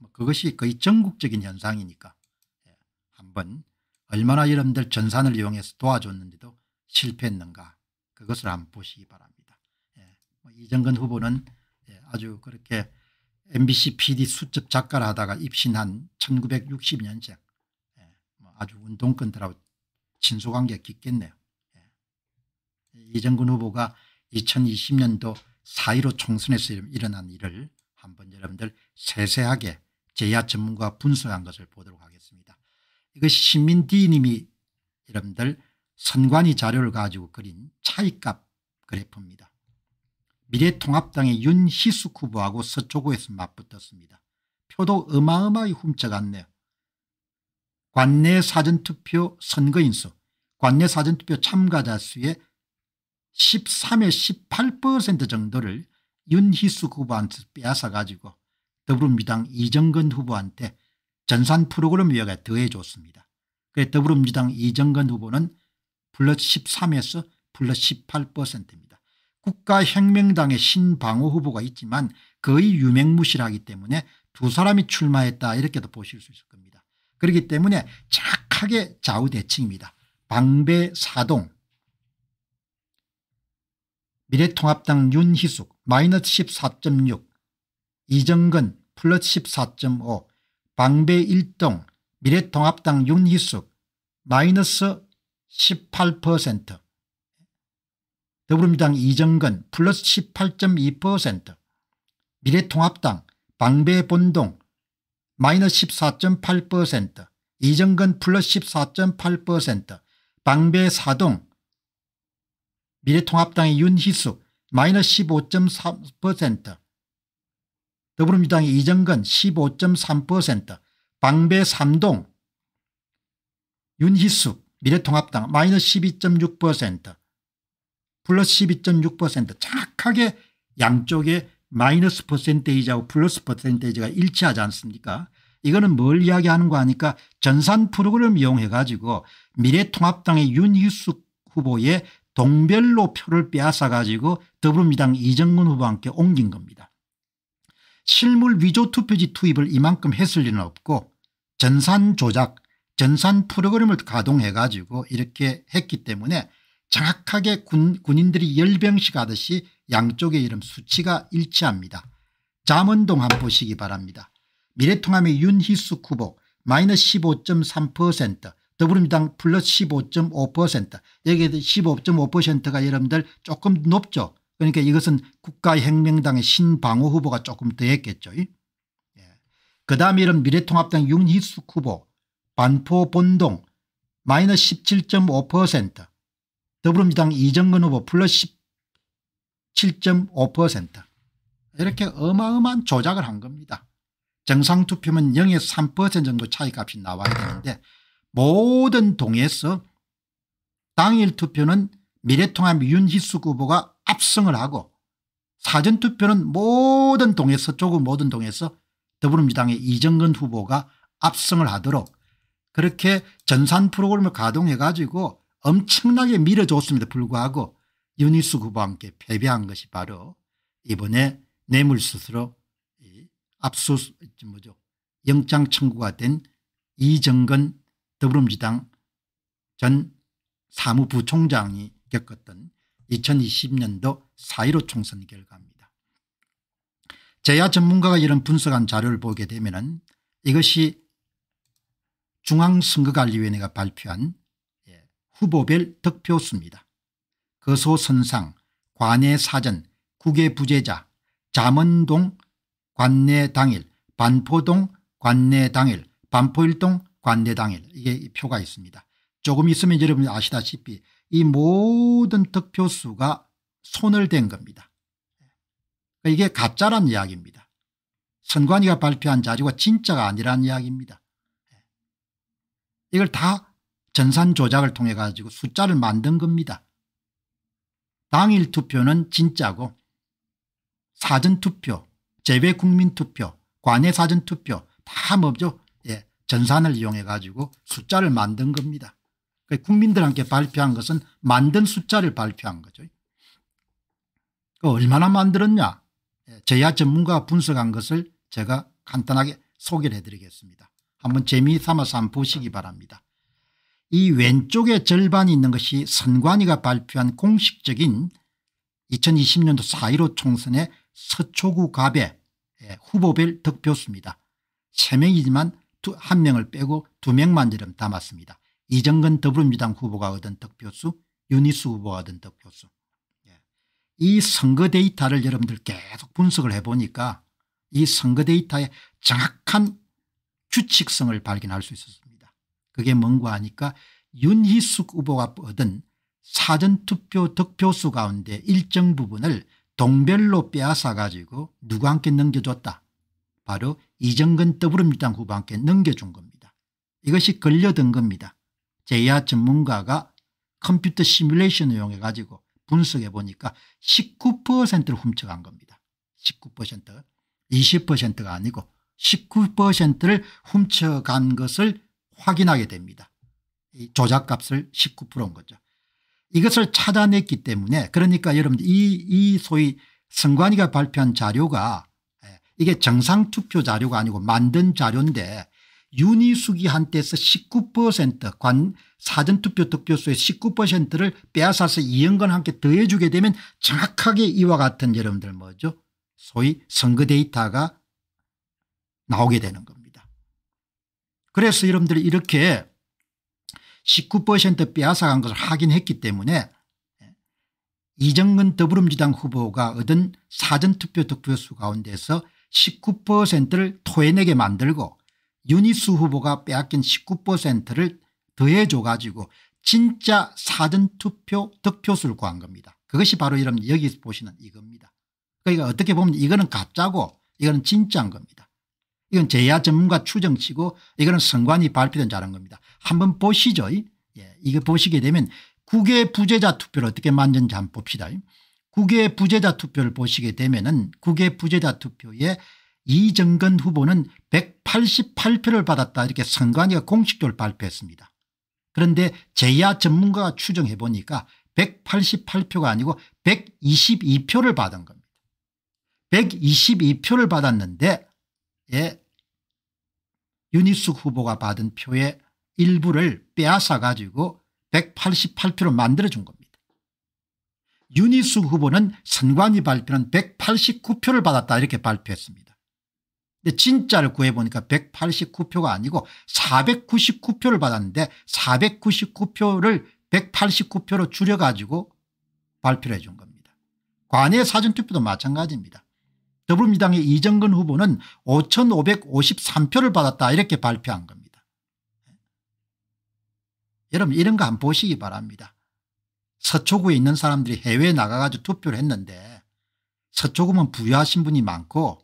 뭐 그것이 거의 전국적인 현상이니까 예, 한번 얼마나 여러분들 전산을 이용해서 도와줬는지도 실패했는가 그것을 한번 보시기 바랍니다. 예. 뭐 이정근 후보는 예, 아주 그렇게 MBC PD 수첩 작가를 하다가 입신한 1960년생 예, 뭐 아주 운동권들하고 친소관계 깊겠네요. 예, 이정근 후보가 2020년도 4.15 총선에서 일어난 일을 한번 여러분들 세세하게 제야 전문가 분석한 것을 보도록 하겠습니다. 이것이 신민 D님이 여러분들 선관위 자료를 가지고 그린 차이값 그래프입니다. 미래통합당의 윤희숙 후보하고 서초구에서 맞붙었습니다. 표도 어마어마히 훔쳐갔네요. 관내 사전투표 선거인수, 관내 사전투표 참가자 수의 13에 18% 정도를 윤희숙 후보한테 빼앗아가지고 더불어민주당 이정근 후보한테 전산 프로그램 위원회가 더해줬습니다. 그래 더불어민주당 이정근 후보는 플러스 13에서 플러스 18%입니다. 국가혁명당의 신방호 후보가 있지만 거의 유명무실하기 때문에 두 사람이 출마했다 이렇게도 보실 수 있을 겁니다. 그렇기 때문에 착하게 좌우대칭입니다. 방배사동 미래통합당 윤희숙 마이너스 14.6 이정근 플러스 14.5 방배 1동 미래통합당 윤희숙 마이너스 18% 더불어민주당 이정근 플러스 18.2% 미래통합당 방배본동 마이너스 14.8% 이정근 플러스 14.8% 방배사동 미래통합당의 윤희숙 마이너스 15.3% 더불어민주당의 이정근 15.3% 방배 3동 윤희숙 미래통합당 마이너스 12.6% 플러스 12.6% 정확하게 양쪽에 마이너스 퍼센테이지하고 플러스 퍼센테이지가 일치하지 않습니까 이거는 뭘 이야기하는 거 아니까 전산 프로그램 이용해 가지고 미래통합당의 윤희숙 후보의 동별로 표를 빼앗아 가지고 더불어민주당 이정근 후보와 함께 옮긴 겁니다. 실물 위조 투표지 투입을 이만큼 했을 리는 없고 전산 조작 전산 프로그램을 가동해 가지고 이렇게 했기 때문에 정확하게 군, 군인들이 열병식 하듯이 양쪽의 이름 수치가 일치합니다. 잠원동 한번 보시기 바랍니다. 미래통합의 윤희수 후보 마이너스 15.3%더불어민당 플러스 15.5% 여기에 15.5%가 여러분들 조금 높죠. 그러니까 이것은 국가혁명당의 신방호 후보가 조금 더했겠죠. 예. 그 다음 이름 미래통합당 윤희숙 후보 반포 본동 마이너스 17.5% 더불어민주당 이정근 후보 플러스 17.5% 이렇게 어마어마한 조작을 한 겁니다. 정상투표면 0에서 3% 정도 차이값이 나와야 되는데 모든 동에서 당일 투표는 미래통합 윤희숙 후보가 압승을 하고 사전투표는 모든 동에서 조금 모든 동에서 더불어민주당의 이정근 후보가 압승을 하도록 그렇게 전산 프로그램을 가동해 가지고 엄청나게 밀어줬습니다 불구하고 윤희수 후보와 함께 패배한 것이 바로 이번에 뇌물수수로 압수 뭐죠 영장 청구가 된 이정근 더불어민주당 전 사무부총장이 겪었던 2020년도 4.15 총선 결과입니다. 재야 전문가가 이런 분석한 자료를 보게 되면 이것이 중앙선거관리위원회가 발표한 예, 후보별 득표수입니다. 거소선상, 그 관내사전, 국외부재자, 잠원동 관내 당일, 반포동 관내 당일, 반포일동 관내 당일 이게 표가 있습니다. 조금 있으면 여러분 아시다시피 이 모든 득표수가 손을 댄 겁니다. 그러니까 이게 가짜란 이야기입니다. 선관위가 발표한 자료가 진짜가 아니란 이야기입니다. 이걸 다 전산 조작을 통해 가지고 숫자를 만든 겁니다. 당일 투표는 진짜고 사전투표, 재외국민투표, 관외사전투표 다 뭐죠? 예, 전산을 이용해 가지고 숫자를 만든 겁니다. 그 국민들한테 발표한 것은 만든 숫자를 발표한 거죠. 그 얼마나 만들었냐 예, 제야 전문가가 분석한 것을 제가 간단하게 소개를 해드리겠습니다. 한번 재미삼아서 한번 보시기 바랍니다. 이 왼쪽에 절반이 있는 것이 선관위가 발표한 공식적인 2020년도 4.15 총선의 서초구 갑의 예, 후보별 득표수입니다. 3명이지만 한 명을 빼고 2명만 이름 담았습니다. 이정근 더불어민주당 후보가 얻은 득표수 윤희수 후보가 얻은 득표수 예. 이 선거 데이터를 여러분들 계속 분석을 해보니까 이 선거 데이터의 정확한 규칙성을 발견할 수 있었습니다. 그게 뭔가 하니까 윤희숙 후보가 얻은 사전투표 득표수 가운데 일정 부분을 동별로 빼앗아 가지고 누구한테 넘겨줬다. 바로 이정근 더불어민주당 후보한테 넘겨준 겁니다. 이것이 걸려든 겁니다. 제야 전문가가 컴퓨터 시뮬레이션을 이용해 가지고 분석해 보니까 19%를 훔쳐간 겁니다. 19% 20%가 아니고 19%를 훔쳐간 것을 확인하게 됩니다. 이 조작값을 19%인 거죠. 이것을 찾아냈기 때문에 그러니까 여러분들 이, 이 소위 선관위가 발표한 자료가 예, 이게 정상투표 자료가 아니고 만든 자료인데 윤희숙이 한때에서 19%관 사전투표 득표수의 19%를 빼앗아서 이연건 함께 더해주게 되면 정확하게 이와 같은 여러분들 뭐죠 소위 선거 데이터가 나오게 되는 겁니다. 그래서 여러분들 이렇게 19% 빼앗아간 것을 확인했기 때문에 이정근 더불어민주당 후보가 얻은 사전투표 득표수 가운데서 19%를 토해내게 만들고 유니스 후보가 빼앗긴 19%를 더해줘 가지고 진짜 사전투표 득표수를 구한 겁니다. 그것이 바로 여러분 여기 보시는 이겁니다. 그러니까 어떻게 보면 이거는 가짜고 이거는 진짜인 겁니다. 이건 제야 전문가 추정치고 이거는 선관위 발표된 자료 겁니다. 한번 보시죠. 예, 이거 보시게 되면 국외 부재자 투표를 어떻게 만든지 한번 봅시다. 국외 부재자 투표를 보시게 되면 은 국외 부재자 투표에 이정근 후보는 188표를 받았다 이렇게 선관위가 공식적으로 발표했습니다. 그런데 제야 전문가가 추정해 보니까 188표가 아니고 122표를 받은 겁니다. 122표를 받았는데 예, 윤희숙 후보가 받은 표의 일부를 빼앗아 가지고 188표로 만들어준 겁니다. 윤희숙 후보는 선관위 발표는 189표를 받았다 이렇게 발표했습니다. 근데 진짜를 구해보니까 189표가 아니고 499표를 받았는데 499표를 189표로 줄여가지고 발표를 해준 겁니다. 관외 사전투표도 마찬가지입니다. 더불어민주당의 이정근 후보는 5,553표를 받았다 이렇게 발표한 겁니다. 예. 여러분 이런 거 한번 보시기 바랍니다. 서초구에 있는 사람들이 해외에 나가가지고 투표를 했는데 서초구면 부유하신 분이 많고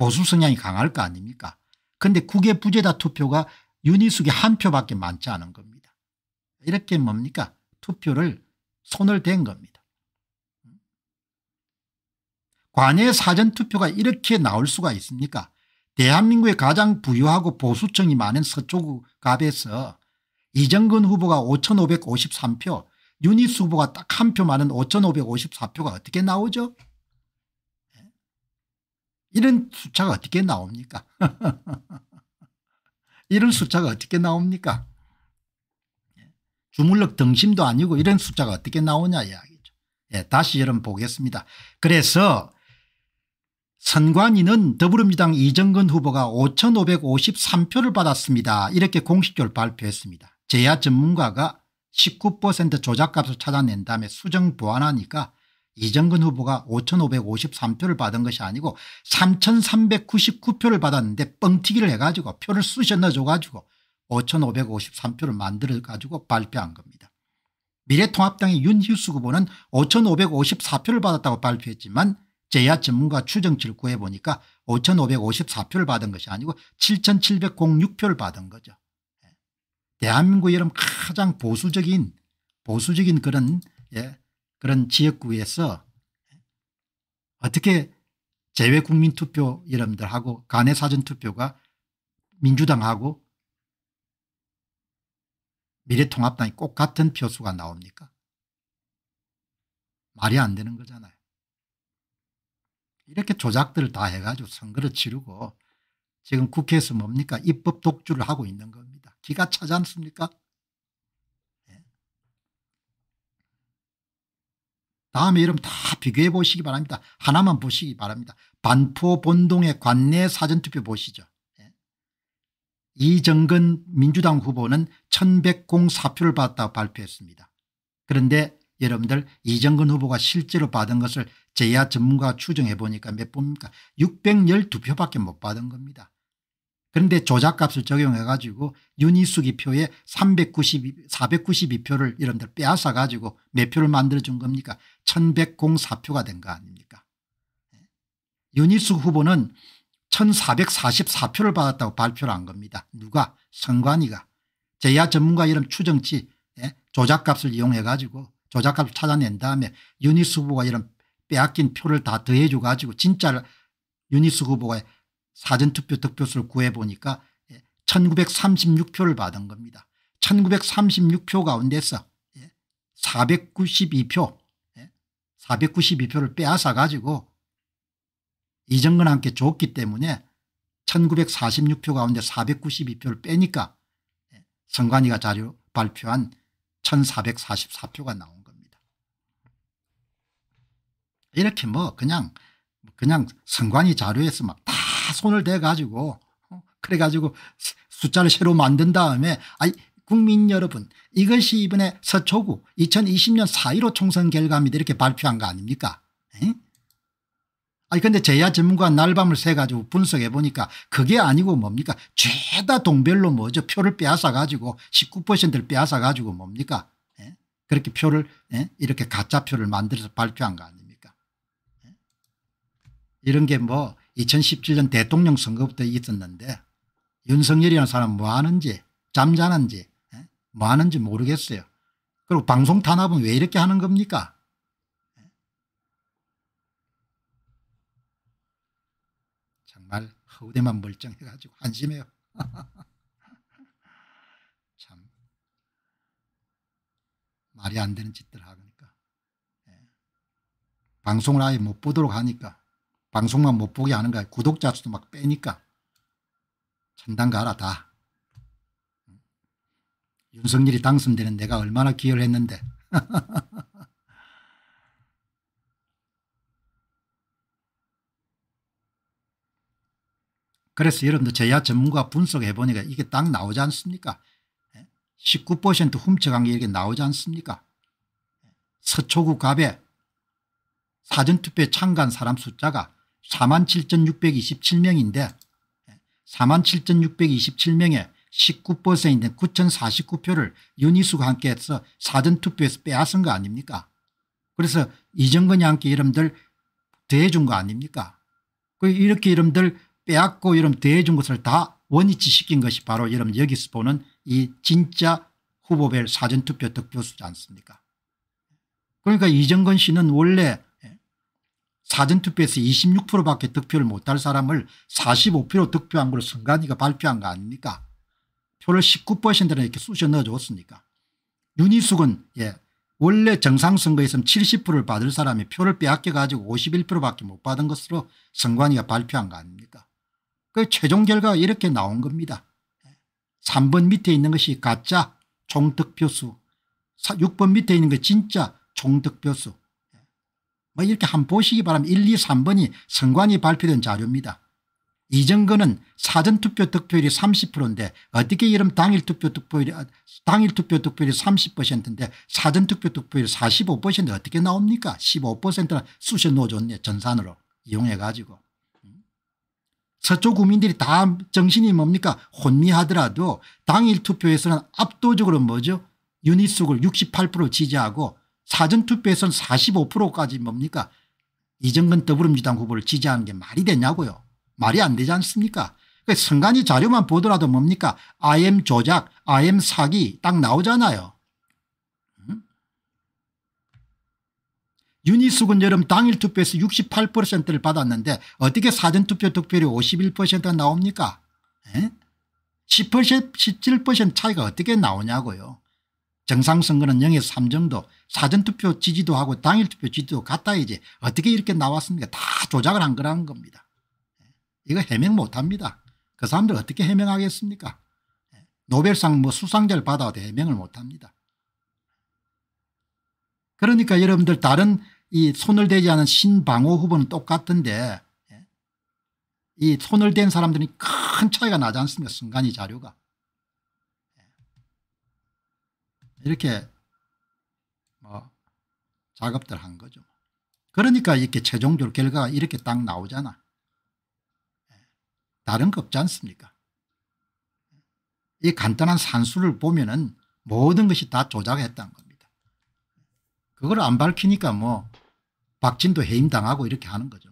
보수 성향이 강할 거 아닙니까 근데 국외 부재다 투표가 윤희숙이 한 표밖에 많지 않은 겁니다. 이렇게 뭡니까 투표를 손을 댄 겁니다. 관외 사전투표가 이렇게 나올 수가 있습니까 대한민국의 가장 부유하고 보수층이 많은 서초갑에서 이정근 후보가 5553표 윤희수 후보가 딱 한 표 많은 5554표가 어떻게 나오죠 이런 숫자가 어떻게 나옵니까? 이런 숫자가 어떻게 나옵니까? 주물럭 등심도 아니고 이런 숫자가 어떻게 나오냐 이야기죠. 예, 다시 여러분 보겠습니다. 그래서 선관위는 더불어민주당 이정근 후보가 5,553표를 받았습니다. 이렇게 공식적으로 발표했습니다. 제야 전문가가 19% 조작값을 찾아낸 다음에 수정 보완하니까 이정근 후보가 5553표를 받은 것이 아니고 3399표를 받았는데 뻥튀기를 해가지고 표를 쑤셔 넣어줘가지고 5553표를 만들어가지고 발표한 겁니다. 미래통합당의 윤희숙 후보는 5554표를 받았다고 발표했지만 제야 전문가 추정치를 구해보니까 5554표를 받은 것이 아니고 7706표를 받은 거죠. 예. 대한민국 여러분 가장 보수적인 보수적인 그런 예, 그런 지역구에서 어떻게 재외국민투표 여러분들하고 간의사전투표가 민주당하고 미래통합당이 꼭 같은 표수가 나옵니까 말이 안 되는 거잖아요. 이렇게 조작들을 다 해가지고 선거를 치르고 지금 국회에서 뭡니까 입법 독주를 하고 있는 겁니다. 기가 차지 않습니까 다음에 여러분 다 비교해 보시기 바랍니다. 하나만 보시기 바랍니다. 반포 본동의 관내 사전투표 보시죠. 예. 이정근 민주당 후보는 1104표를 받았다고 발표했습니다. 그런데 여러분들 이정근 후보가 실제로 받은 것을 제야 전문가가 추정해 보니까 몇 표입니까 612표밖에 못 받은 겁니다. 그런데 조작값을 적용해 가지고 윤희숙이 표에 392, 492표를 이런 들 빼앗아 가지고 몇 표를 만들어준 겁니까 1104표가 된 거 아닙니까 예. 윤희숙 후보는 1444표를 받았다고 발표를 한 겁니다. 누가 선관위가 제야 전문가 이름 추정치 예? 조작값을 이용해 가지고 조작값을 찾아낸 다음에 윤희숙 후보가 이런 빼앗긴 표를 다 더해 줘 가지고 진짜 윤희숙 후보가 사전투표 득표수를 구해보니까 1936표를 예, 받은 겁니다. 1936표 가운데서 492표 예, 492표를 예, 빼앗아 가지고 이정근한테 줬기 때문에 1946표 가운데 492표를 빼니까 선관위가 자료 발표한 1444표가 나온 겁니다. 이렇게 뭐 그냥 그냥 선관위 자료에서 막다 손을 대가지고 어, 그래가지고 숫자를 새로 만든 다음에 아이 국민 여러분 이것이 이번에 서초구 2020년 4.15 총선 결과입니다 이렇게 발표한 거 아닙니까 아니 근데 제야 전문가 날밤을 새가지고 분석해 보니까 그게 아니고 뭡니까 죄다 동별로 뭐죠 표를 빼앗아 가지고 19%를 빼앗아 가지고 뭡니까 에? 예? 그렇게 표를 에? 예? 이렇게 가짜 표를 만들어서 발표한 거 아닙니까 예? 이런 게뭐 2017년 대통령 선거부터 있었는데 윤석열이라는 사람 뭐 하는지 잠자는지 예? 뭐 하는지 모르겠어요. 그리고 방송 탄압은 왜 이렇게 하는 겁니까? 예? 정말 허우대만 멀쩡해가지고 한심해요. 참 말이 안 되는 짓들 하니까 예. 방송을 아예 못 보도록 하니까 방송만 못 보게 하는 거야. 구독자 수도 막 빼니까. 천당가라 다. 윤석열이 당선되는 내가 얼마나 기여를 했는데. 그래서 여러분들 제야 전문가 분석해 보니까 이게 딱 나오지 않습니까? 19% 예? 훔쳐간 게 이렇게 나오지 않습니까? 예? 서초구 갑에 사전투표에 참가한 사람 숫자가 47,627명인데 47,627명의 1 9인 9,049표를 윤희수가 함께 해서 사전투표에서 빼앗은 거 아닙니까 그래서 이정근이 함께 이름들 대해준 거 아닙니까 그 이렇게 이름들 빼앗고 이름 대해준 것을 다 원위치 시킨 것이 바로 여러분 여기서 보는 이 진짜 후보별 사전투표 득표수지 않습니까 그러니까 이정근 씨는 원래 사전투표에서 26%밖에 득표를 못할 사람을 45% 득표한 걸 선관위가 발표한 거 아닙니까 표를 19%나 이렇게 쑤셔 넣어줬으니까 윤희숙은 예 원래 정상선거에서는 70%를 받을 사람이 표를 빼앗겨 가지고 51%밖에 못 받은 것으로 선관위가 발표한 거 아닙니까 그 최종 결과가 이렇게 나온 겁니다 3번 밑에 있는 것이 가짜 총득표수 6번 밑에 있는 게 진짜 총득표수 뭐 이렇게 한번 보시기 바랍니다. 1, 2, 3번이 선관위 발표된 자료입니다. 이정근은 사전투표 득표율이 30%인데 어떻게 이런 당일 투표 득표율이 아, 당일 투표 득표율이 30%인데 사전투표 득표율이 45%인데 어떻게 나옵니까? 15%나 쑤셔 넣어줬네 전산으로 이용해 가지고. 음. 서초 국민들이 다 정신이 뭡니까 혼미하더라도 당일 투표에서는 압도적으로 뭐죠? 유닛속을68% 지지하고 사전투표에서는 45%까지 뭡니까 이정근 더불어민주당 후보를 지지하는 게 말이 되냐고요. 말이 안 되지 않습니까 그러니까 선관위 자료만 보더라도 뭡니까 IM 조작 IM 사기 딱 나오잖아요. 유니숙은 여름 당일 투표에서 68%를 받았는데 어떻게 사전투표 득표율이 51%가 나옵니까 10% 17% 차이가 어떻게 나오냐고요. 정상선거는 0에서 3 정도 사전투표 지지도 하고 당일투표 지지도 같다 이제 어떻게 이렇게 나왔습니까 다 조작을 한 거라는 겁니다. 예. 이거 해명 못합니다. 그 사람들 어떻게 해명하겠습니까 예. 노벨상 뭐 수상자를 받아도 해명을 못합니다. 그러니까 여러분들 다른 이 손을 대지 않은 신방호 후보는 똑같은데 예. 이 손을 댄 사람들이 큰 차이가 나지 않습니까 순간이 자료가. 이렇게 작업들 한 거죠. 그러니까 이렇게 최종적 결과가 이렇게 딱 나오잖아. 예. 다른 거 없지 않습니까? 이 간단한 산수를 보면은 모든 것이 다 조작했다는 겁니다. 그걸 안 밝히니까 뭐 박진도 해임당하고 이렇게 하는 거죠.